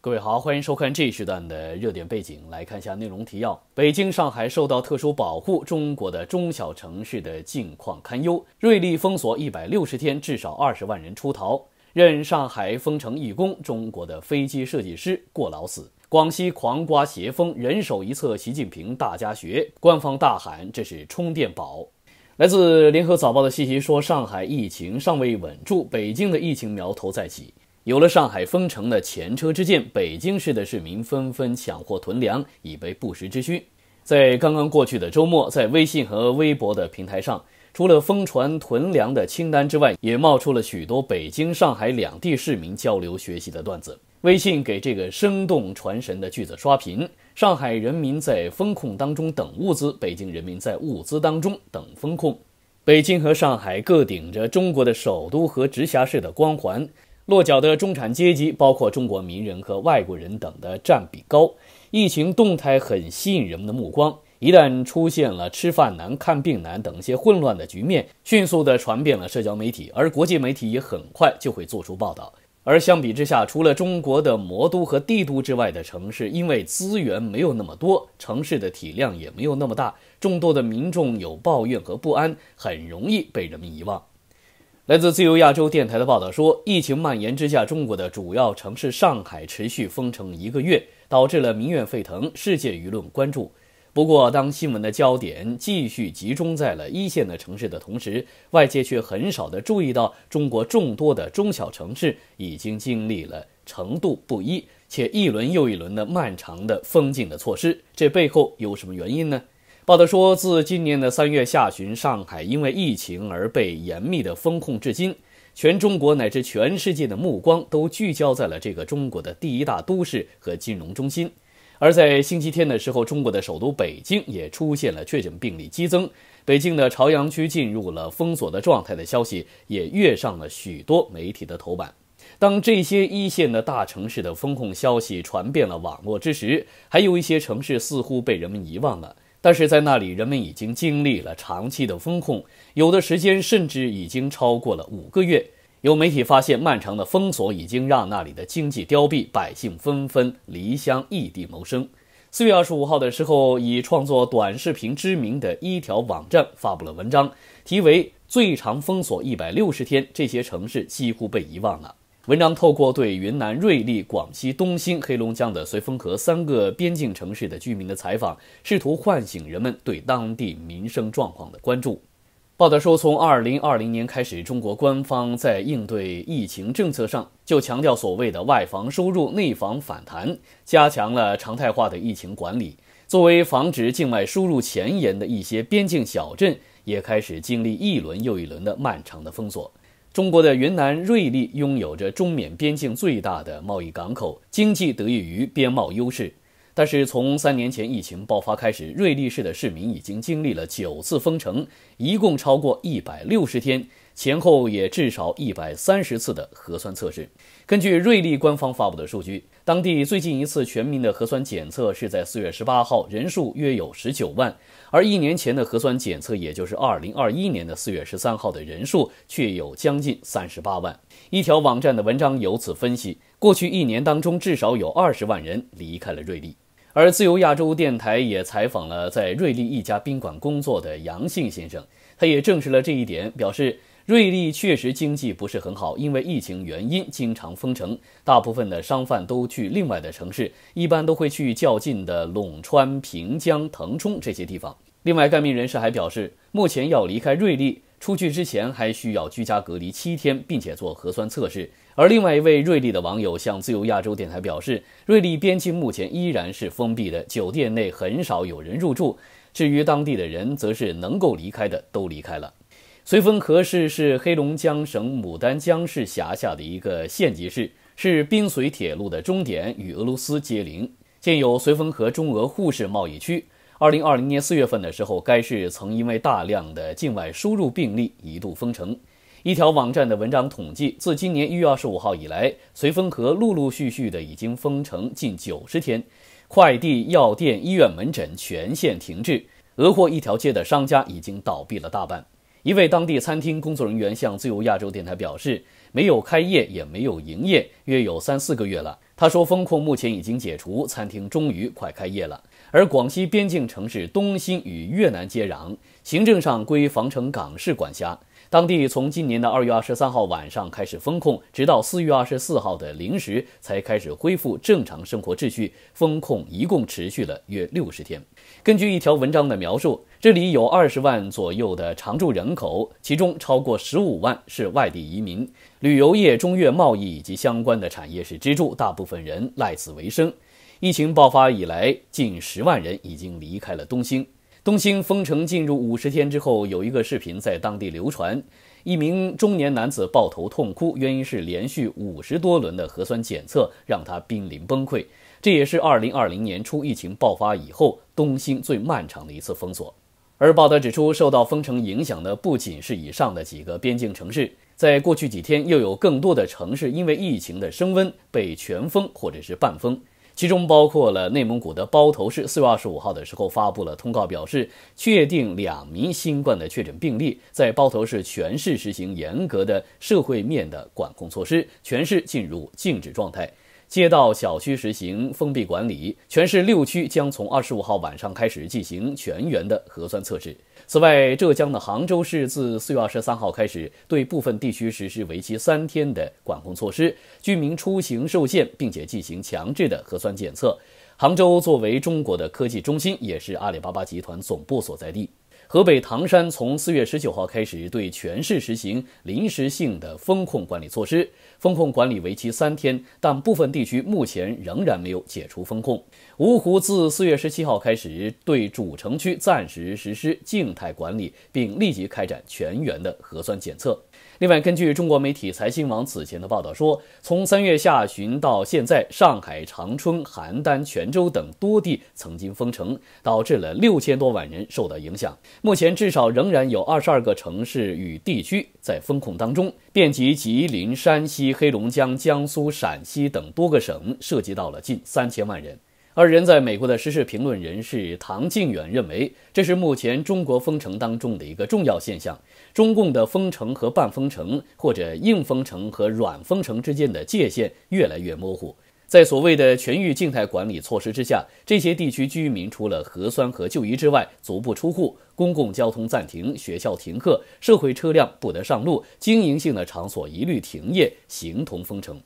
各位好，欢迎收看这一时段的热点背景。来看一下内容提要：北京、上海受到特殊保护，中国的中小城市的境况堪忧；瑞丽封锁一百六十天，至少二十万人出逃；任上海封城义工，中国的飞机设计师过劳死；广西狂刮邪风，人手一册《习近平大家学》；官方大喊这是充电宝。来自联合早报的信息说，上海疫情尚未稳住，北京的疫情苗头再起。有了上海封城的前车之鉴，北京市的市民纷纷抢货囤粮，以备不时之需。在刚刚过去的周末，在微信和微博的平台上。除了封船囤粮的清单之外，也冒出了许多北京、上海两地市民交流学习的段子。微信给这个生动传神的句子刷屏：上海人民在风控当中等物资，北京人民在物资当中等风控。北京和上海各顶着中国的首都和直辖市的光环，落脚的中产阶级，包括中国名人和外国人等的占比高，疫情动态很吸引人们的目光。一旦出现了吃饭难、看病难等一些混乱的局面，迅速的传遍了社交媒体，而国际媒体也很快就会做出报道。而相比之下，除了中国的魔都和帝都之外的城市，因为资源没有那么多，城市的体量也没有那么大，众多的民众有抱怨和不安，很容易被人们遗忘。来自自由亚洲电台的报道说，疫情蔓延之下，中国的主要城市上海持续封城一个月，导致了民怨沸腾，世界舆论关注。不过，当新闻的焦点继续集中在了一线的城市的同时，外界却很少的注意到，中国众多的中小城市已经经历了程度不一且一轮又一轮的漫长的封禁的措施。这背后有什么原因呢？报道说，自今年的三月下旬，上海因为疫情而被严密的封控至今，全中国乃至全世界的目光都聚焦在了这个中国的第一大都市和金融中心。而在星期天的时候，中国的首都北京也出现了确诊病例激增，北京的朝阳区进入了封锁的状态的消息也跃上了许多媒体的头版。当这些一线的大城市的封控消息传遍了网络之时，还有一些城市似乎被人们遗忘了，但是在那里，人们已经经历了长期的封控，有的时间甚至已经超过了五个月。有媒体发现，漫长的封锁已经让那里的经济凋敝，百姓纷纷离乡异地谋生。四月二十五号的时候，以创作短视频知名的一条网站发布了文章，题为《最长封锁一百六十天，这些城市几乎被遗忘了》。文章透过对云南瑞丽、广西东兴、黑龙江的绥芬河三个边境城市的居民的采访，试图唤醒人们对当地民生状况的关注。报道说，从二零二零年开始，中国官方在应对疫情政策上就强调所谓的“外防输入，内防反弹”，加强了常态化的疫情管理。作为防止境外输入前沿的一些边境小镇，也开始经历一轮又一轮的漫长的封锁。中国的云南瑞丽拥有着中缅边境最大的贸易港口，经济得益于边贸优势。但是从三年前疫情爆发开始，瑞丽市的市民已经经历了九次封城，一共超过一百六十天，前后也至少一百三十次的核酸测试。根据瑞丽官方发布的数据，当地最近一次全民的核酸检测是在四月十八号，人数约有十九万；而一年前的核酸检测，也就是二零二一年的四月十三号的人数却有将近三十八万。一条网站的文章由此分析，过去一年当中至少有二十万人离开了瑞丽。而自由亚洲电台也采访了在瑞丽一家宾馆工作的杨姓先生，他也证实了这一点，表示瑞丽确实经济不是很好，因为疫情原因经常封城，大部分的商贩都去另外的城市，一般都会去较近的陇川、平江、腾冲这些地方。另外，该名人士还表示，目前要离开瑞丽出去之前还需要居家隔离七天，并且做核酸测试。而另外一位瑞丽的网友向自由亚洲电台表示，瑞丽边境目前依然是封闭的，酒店内很少有人入住。至于当地的人，则是能够离开的都离开了。绥芬河市是黑龙江省牡丹江市辖下的一个县级市，是滨绥铁路的终点，与俄罗斯接邻，建有绥芬河中俄互市贸易区。二零二零年四月份的时候，该市曾因为大量的境外输入病例一度封城。一条网站的文章统计，自今年一月二十五号以来，绥芬河陆陆续续的已经封城近九十天，快递、药店、医院、门诊全线停滞，俄货一条街的商家已经倒闭了大半。一位当地餐厅工作人员向自由亚洲电台表示：“没有开业，也没有营业，约有三四个月了。”他说：“风控目前已经解除，餐厅终于快开业了。”而广西边境城市东兴与越南接壤，行政上归防城港市管辖。当地从今年的二月二十三号晚上开始封控，直到四月二十四号的零时才开始恢复正常生活秩序。封控一共持续了约六十天。根据一条文章的描述，这里有二十万左右的常住人口，其中超过十五万是外地移民。旅游业、中越贸易以及相关的产业是支柱，大部分人赖此为生。疫情爆发以来，近十万人已经离开了东兴。东兴封城进入五十天之后，有一个视频在当地流传，一名中年男子抱头痛哭，原因是连续五十多轮的核酸检测让他濒临崩溃。这也是二零二零年初疫情爆发以后东兴最漫长的一次封锁。而报道指出，受到封城影响的不仅是以上的几个边境城市，在过去几天又有更多的城市因为疫情的升温被全封或者是半封。其中包括了内蒙古的包头市，四月二十五号的时候发布了通告，表示确定两名新冠的确诊病例，在包头市全市实行严格的社会面的管控措施，全市进入静止状态。街道小区实行封闭管理，全市六区将从二十五号晚上开始进行全员的核酸测试。此外，浙江的杭州市自四月二十三号开始对部分地区实施为期三天的管控措施，居民出行受限，并且进行强制的核酸检测。杭州作为中国的科技中心，也是阿里巴巴集团总部所在地。河北唐山从四月十九号开始对全市实行临时性的封控管理措施，封控管理为期三天，但部分地区目前仍然没有解除封控。芜湖自四月十七号开始对主城区暂时实施静态管理，并立即开展全员的核酸检测。另外，根据中国媒体财新网此前的报道说，从三月下旬到现在，上海、长春、邯郸、泉州等多地曾经封城，导致了六千多万人受到影响。目前，至少仍然有二十二个城市与地区在封控当中，遍及吉林、山西、黑龙江、江苏、陕西等多个省，涉及到了近三千万人。而人在美国的时事评论人士唐靖远认为，这是目前中国封城当中的一个重要现象。中共的封城和半封城，或者硬封城和软封城之间的界限越来越模糊。在所谓的全域静态管理措施之下，这些地区居民除了核酸和就医之外，足不出户，公共交通暂停，学校停课，社会车辆不得上路，经营性的场所一律停业，形同封城。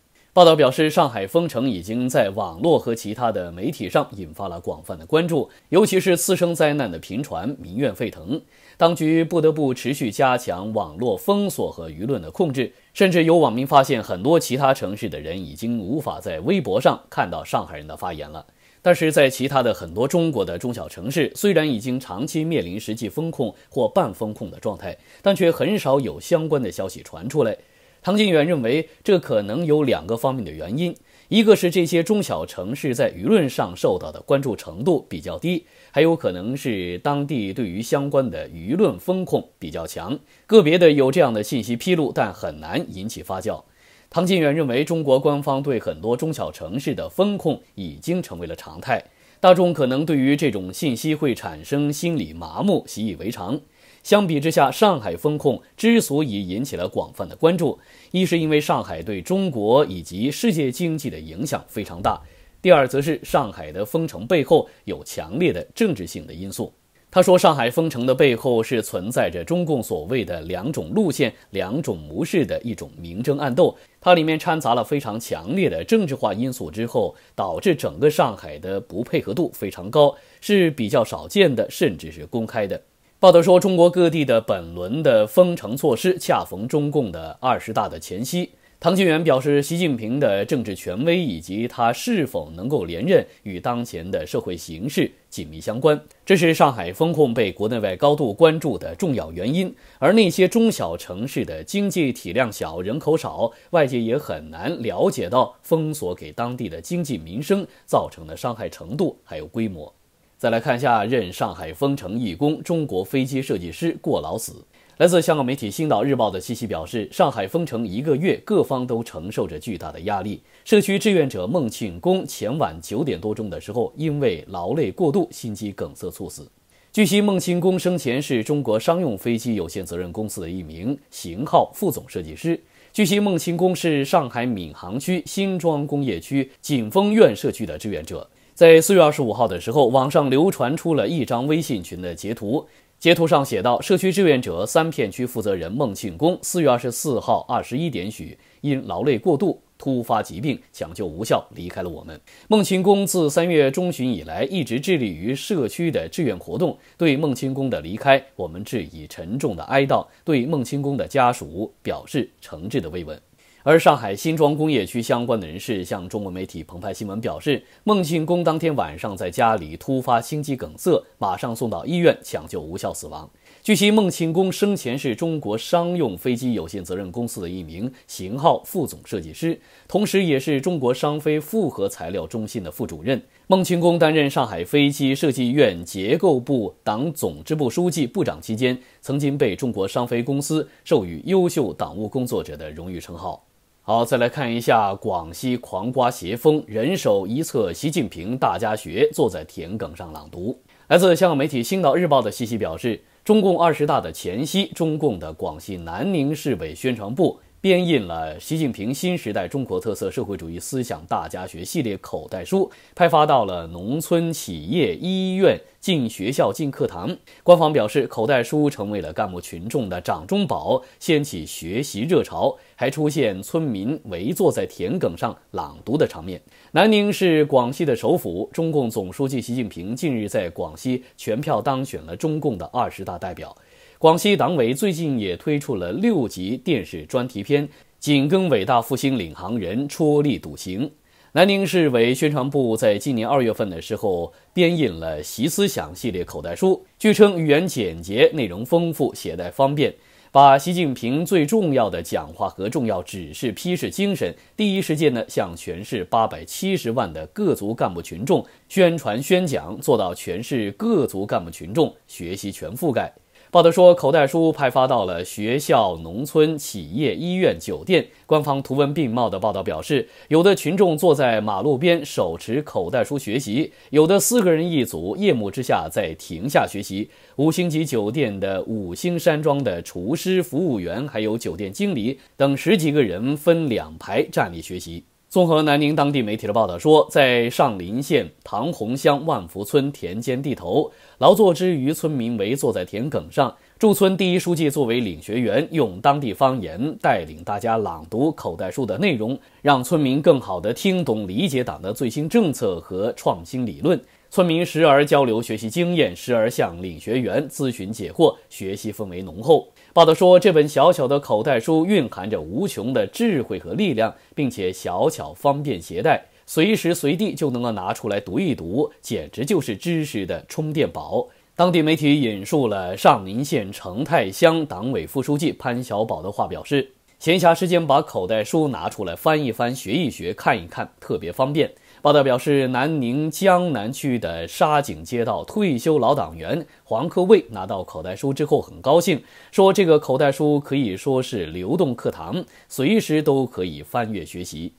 报道表示，上海封城已经在网络和其他的媒体上引发了广泛的关注，尤其是次生灾难的频传，民怨沸腾，当局不得不持续加强网络封锁和舆论的控制。甚至有网民发现，很多其他城市的人已经无法在微博上看到上海人的发言了。但是在其他的很多中国的中小城市，虽然已经长期面临实际封控或半封控的状态，但却很少有相关的消息传出来。唐金远认为，这可能有两个方面的原因：一个是这些中小城市在舆论上受到的关注程度比较低，还有可能是当地对于相关的舆论风控比较强，个别的有这样的信息披露，但很难引起发酵。唐金远认为，中国官方对很多中小城市的风控已经成为了常态，大众可能对于这种信息会产生心理麻木，习以为常。相比之下，上海风控之所以引起了广泛的关注，一是因为上海对中国以及世界经济的影响非常大；第二，则是上海的封城背后有强烈的政治性的因素。他说，上海封城的背后是存在着中共所谓的两种路线、两种模式的一种明争暗斗，它里面掺杂了非常强烈的政治化因素，之后导致整个上海的不配合度非常高，是比较少见的，甚至是公开的。报道说，中国各地的本轮的封城措施恰逢中共的二十大的前夕。唐金元表示，习近平的政治权威以及他是否能够连任，与当前的社会形势紧密相关，这是上海封控被国内外高度关注的重要原因。而那些中小城市的经济体量小、人口少，外界也很难了解到封锁给当地的经济民生造成的伤害程度还有规模。再来看一下，任上海封城义工、中国飞机设计师过劳死。来自香港媒体《星岛日报》的信息表示，上海封城一个月，各方都承受着巨大的压力。社区志愿者孟庆功前晚九点多钟的时候，因为劳累过度，心肌梗塞猝死。据悉，孟庆功生前是中国商用飞机有限责任公司的一名型号副总设计师。据悉，孟庆功是上海闵行区新庄工业区锦峰苑社区的志愿者。在四月二十五号的时候，网上流传出了一张微信群的截图。截图上写道：“社区志愿者三片区负责人孟庆功，四月二十四号二十一点许，因劳累过度突发疾病，抢救无效离开了我们。”孟庆功自三月中旬以来，一直致力于社区的志愿活动。对孟庆功的离开，我们致以沉重的哀悼；对孟庆功的家属表示诚挚的慰问。而上海新庄工业区相关的人士向中国媒体《澎湃新闻》表示，孟庆功当天晚上在家里突发心肌梗塞，马上送到医院抢救无效死亡。据悉，孟庆功生前是中国商用飞机有限责任公司的一名型号副总设计师，同时也是中国商飞复合材料中心的副主任。孟庆功担任上海飞机设计院结构部党总支部书记、部长期间，曾经被中国商飞公司授予优秀党务工作者的荣誉称号。好，再来看一下广西狂刮邪风，人手一册《习近平大家学》，坐在田埂上朗读。来自香港媒体《星岛日报》的西西表示，中共二十大的前夕，中共的广西南宁市委宣传部。编印了习近平新时代中国特色社会主义思想大家学系列口袋书，派发到了农村、企业、医院、进学校、进课堂。官方表示，口袋书成为了干部群众的掌中宝，掀起学习热潮，还出现村民围坐在田埂上朗读的场面。南宁是广西的首府，中共总书记习近平近日在广西全票当选了中共的二十大代表。广西党委最近也推出了六集电视专题片，紧跟伟大复兴领航人，戳力笃行。南宁市委宣传部在今年二月份的时候编印了习思想系列口袋书，据称语言简洁，内容丰富，携带方便，把习近平最重要的讲话和重要指示批示精神第一时间呢向全市八百七十万的各族干部群众宣传宣讲，做到全市各族干部群众学习全覆盖。报道说，口袋书派发到了学校、农村、企业、医院、酒店。官方图文并茂的报道表示，有的群众坐在马路边，手持口袋书学习；有的四个人一组，夜幕之下在停下学习；五星级酒店的五星山庄的厨师、服务员，还有酒店经理等十几个人分两排站立学习。综合南宁当地媒体的报道说，在上林县唐洪乡万福村田间地头劳作之余，村民围坐在田埂上，驻村第一书记作为领学员，用当地方言带领大家朗读口袋书的内容，让村民更好的听懂、理解党的最新政策和创新理论。村民时而交流学习经验，时而向领学员咨询解惑，学习氛围浓厚。报道说，这本小小的口袋书蕴含着无穷的智慧和力量，并且小巧方便携带，随时随地就能够拿出来读一读，简直就是知识的充电宝。当地媒体引述了上林县成泰乡党委副书记潘小宝的话，表示：闲暇时间把口袋书拿出来翻一翻、学一学、看一看，特别方便。报道表示，南宁江南区的沙井街道退休老党员黄科卫拿到口袋书之后很高兴，说这个口袋书可以说是流动课堂，随时都可以翻阅学习。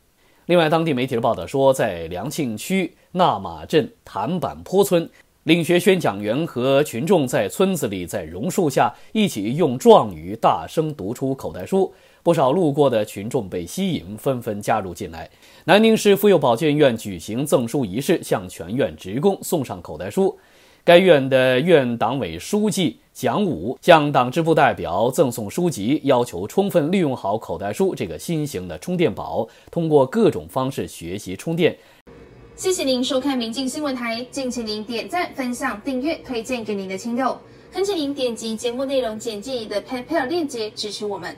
另外，当地媒体的报道说，在良庆区那马镇潭板坡村，领学宣讲员和群众在村子里，在榕树下一起用壮语大声读出口袋书。不少路过的群众被吸引，纷纷加入进来。南宁市妇幼保健院举行赠书仪式，向全院职工送上口袋书。该院的院党委书记蒋武向党支部代表赠送书籍，要求充分利用好口袋书这个新型的充电宝，通过各种方式学习充电。谢谢您收看民进新闻台，敬请您点赞、分享、订阅、推荐给您的亲友，恳请您点击节目内容简介里的 PayPal 链接支持我们。